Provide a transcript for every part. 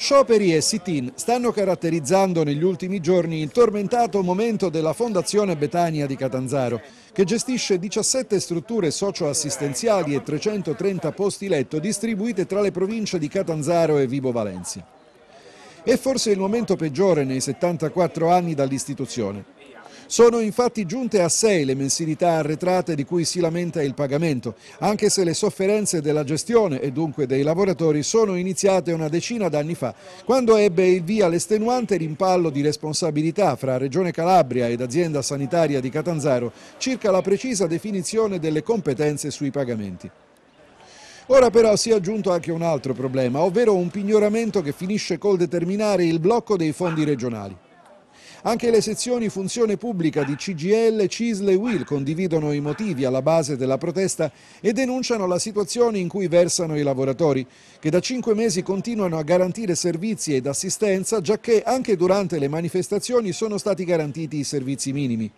Scioperi e sit-in stanno caratterizzando negli ultimi giorni il tormentato momento della Fondazione Betania di Catanzaro, che gestisce 17 strutture socioassistenziali e 330 posti letto distribuite tra le province di Catanzaro e Vibo Valencia. È forse il momento peggiore nei 74 anni dall'istituzione. Sono infatti giunte a sei le mensilità arretrate di cui si lamenta il pagamento, anche se le sofferenze della gestione e dunque dei lavoratori sono iniziate una decina d'anni fa, quando ebbe il via l'estenuante rimpallo di responsabilità fra Regione Calabria ed azienda sanitaria di Catanzaro circa la precisa definizione delle competenze sui pagamenti. Ora però si è aggiunto anche un altro problema, ovvero un pignoramento che finisce col determinare il blocco dei fondi regionali. Anche le sezioni Funzione Pubblica di CGL, CISL e WIL condividono i motivi alla base della protesta e denunciano la situazione in cui versano i lavoratori, che da cinque mesi continuano a garantire servizi ed assistenza, giacché anche durante le manifestazioni sono stati garantiti i servizi minimi.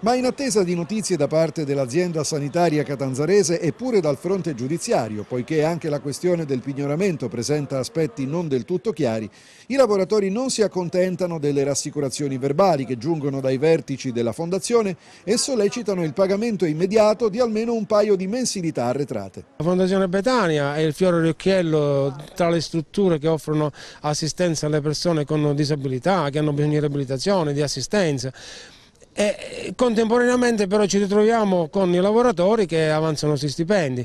Ma in attesa di notizie da parte dell'azienda sanitaria catanzarese e pure dal fronte giudiziario, poiché anche la questione del pignoramento presenta aspetti non del tutto chiari, i lavoratori non si accontentano delle rassicurazioni verbali che giungono dai vertici della fondazione e sollecitano il pagamento immediato di almeno un paio di mensilità arretrate. La Fondazione Betania è il fiore d'occhiello tra le strutture che offrono assistenza alle persone con disabilità, che hanno bisogno di riabilitazione, di assistenza. E eh, contemporaneamente però ci ritroviamo con i lavoratori che avanzano i stipendi,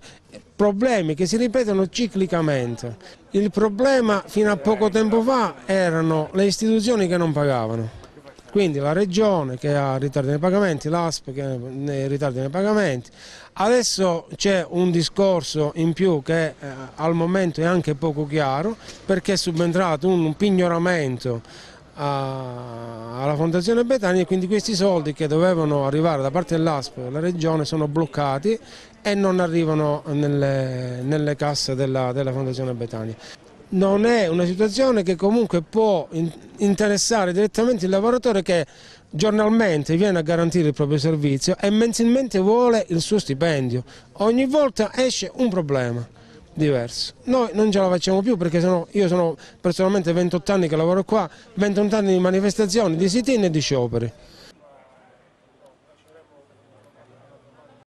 problemi che si ripetono ciclicamente. Il problema fino a poco tempo fa erano le istituzioni che non pagavano quindi la regione che ha ritardi nei pagamenti, l'ASP che ha ritardi nei pagamenti. Adesso c'è un discorso in più che eh, al momento è anche poco chiaro perché è subentrato un pignoramento a, alla Fondazione Betania e quindi questi soldi che dovevano arrivare da parte dell'ASP della Regione sono bloccati e non arrivano nelle, nelle casse della, della Fondazione Betania non è una situazione che comunque può interessare direttamente il lavoratore che giornalmente viene a garantire il proprio servizio e mensilmente vuole il suo stipendio. Ogni volta esce un problema diverso. Noi non ce la facciamo più perché sennò io sono personalmente 28 anni che lavoro qua, 21 anni di manifestazioni, di sit-in e di scioperi.